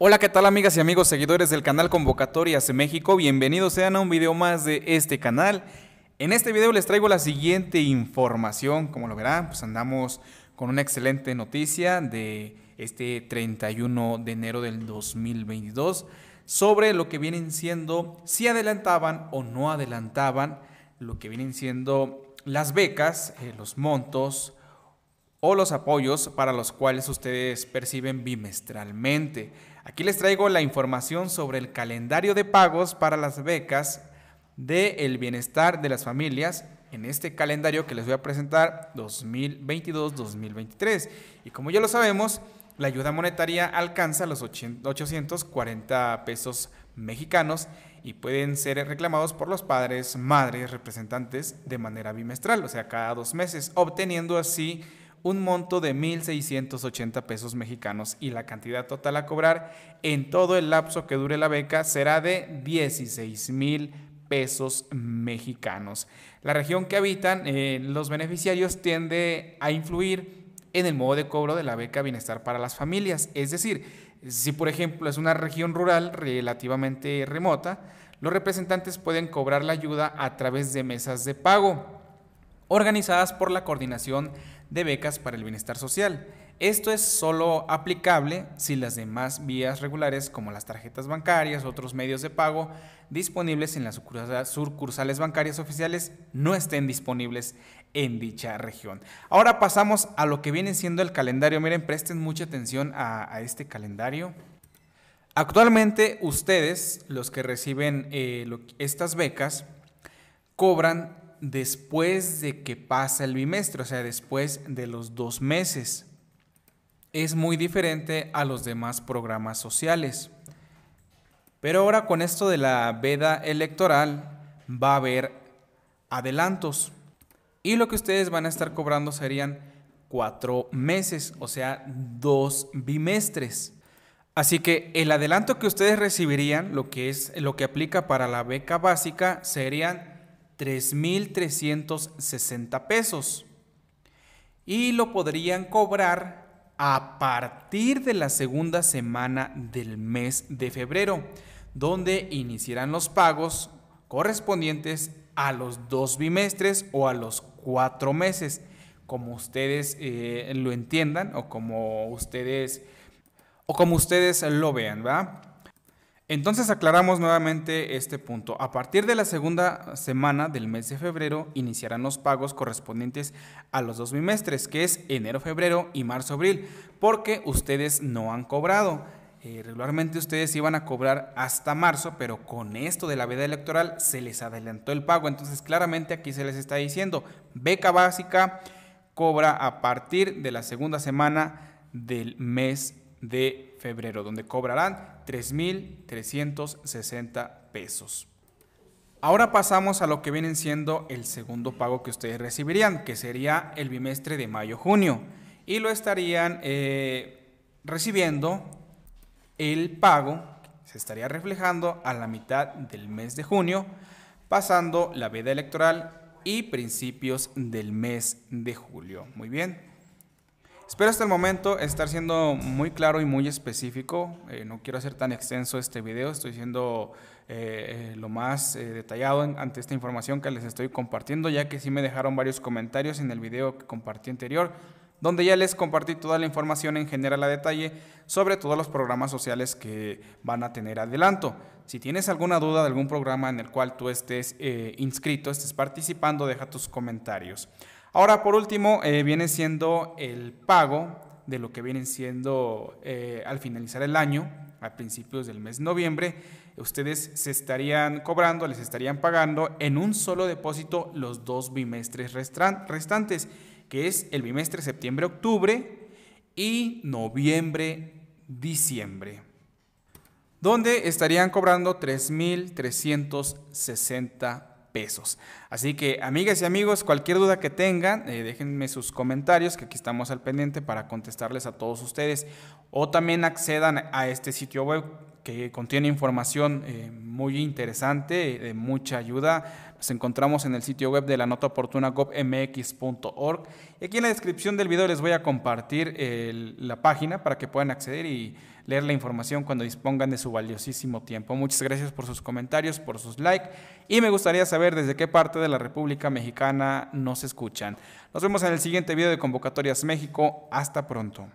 Hola, ¿qué tal amigas y amigos seguidores del canal Convocatorias de México? Bienvenidos sean a un video más de este canal. En este video les traigo la siguiente información, como lo verán, pues andamos con una excelente noticia de este 31 de enero del 2022 sobre lo que vienen siendo, si adelantaban o no adelantaban lo que vienen siendo las becas, eh, los montos, o los apoyos para los cuales ustedes perciben bimestralmente. Aquí les traigo la información sobre el calendario de pagos para las becas del bienestar de las familias en este calendario que les voy a presentar 2022-2023. Y como ya lo sabemos, la ayuda monetaria alcanza los 840 pesos mexicanos y pueden ser reclamados por los padres, madres, representantes de manera bimestral, o sea, cada dos meses, obteniendo así un monto de 1.680 pesos mexicanos y la cantidad total a cobrar en todo el lapso que dure la beca será de mil pesos mexicanos. La región que habitan eh, los beneficiarios tiende a influir en el modo de cobro de la beca bienestar para las familias, es decir, si por ejemplo es una región rural relativamente remota, los representantes pueden cobrar la ayuda a través de mesas de pago organizadas por la Coordinación de becas para el bienestar social. Esto es solo aplicable si las demás vías regulares, como las tarjetas bancarias, otros medios de pago disponibles en las sucursales bancarias oficiales, no estén disponibles en dicha región. Ahora pasamos a lo que viene siendo el calendario. Miren, presten mucha atención a, este calendario. Actualmente ustedes, los que reciben eh, estas becas, cobran después de que pasa el bimestre, o sea, después de los dos meses. Es muy diferente a los demás programas sociales. Pero ahora con esto de la veda electoral va a haber adelantos. Y lo que ustedes van a estar cobrando serían cuatro meses, o sea, dos bimestres. Así que el adelanto que ustedes recibirían, lo que es lo que aplica para la beca básica, serían 3.360 pesos y lo podrían cobrar a partir de la segunda semana del mes de febrero, donde iniciarán los pagos correspondientes a los dos bimestres o a los cuatro meses, como ustedes eh, lo entiendan o como ustedes o como ustedes lo vean, ¿va? Entonces aclaramos nuevamente este punto. A partir de la segunda semana del mes de febrero iniciarán los pagos correspondientes a los dos bimestres, que es enero, febrero y marzo, abril, porque ustedes no han cobrado. Eh, regularmente ustedes iban a cobrar hasta marzo, pero con esto de la veda electoral se les adelantó el pago. Entonces claramente aquí se les está diciendo, beca básica cobra a partir de la segunda semana del mes de febrero, donde cobrarán 3.360 pesos. Ahora pasamos a lo que vienen siendo el segundo pago que ustedes recibirían, que sería el bimestre de mayo-junio, y lo estarían eh, recibiendo el pago, se estaría reflejando a la mitad del mes de junio, pasando la veda electoral y principios del mes de julio. Muy bien. Espero hasta el momento estar siendo muy claro y muy específico. Eh, no quiero hacer tan extenso este video, estoy siendo eh, eh, lo más detallado ante esta información que les estoy compartiendo, ya que sí me dejaron varios comentarios en el video que compartí anterior, donde ya les compartí toda la información en general a detalle sobre todos los programas sociales que van a tener adelanto. Si tienes alguna duda de algún programa en el cual tú estés inscrito, estés participando, deja tus comentarios. Ahora, por último, eh, viene siendo el pago de lo que vienen siendo eh, al finalizar el año, a principios del mes de noviembre, ustedes se estarían cobrando, les estarían pagando en un solo depósito los dos bimestres restantes, que es el bimestre septiembre-octubre y noviembre-diciembre, donde estarían cobrando 3.360 pesos. Así que, amigas y amigos, cualquier duda que tengan, eh, déjenme sus comentarios, que aquí estamos al pendiente para contestarles a todos ustedes. O también accedan a este sitio web que contiene información eh, muy interesante, de mucha ayuda nos encontramos en el sitio web de la nota oportuna gobmx.org. Y aquí en la descripción del video les voy a compartir la página para que puedan acceder y leer la información cuando dispongan de su valiosísimo tiempo. Muchas gracias por sus comentarios, por sus likes y me gustaría saber desde qué parte de la República Mexicana nos escuchan. Nos vemos en el siguiente video de Convocatorias México. Hasta pronto.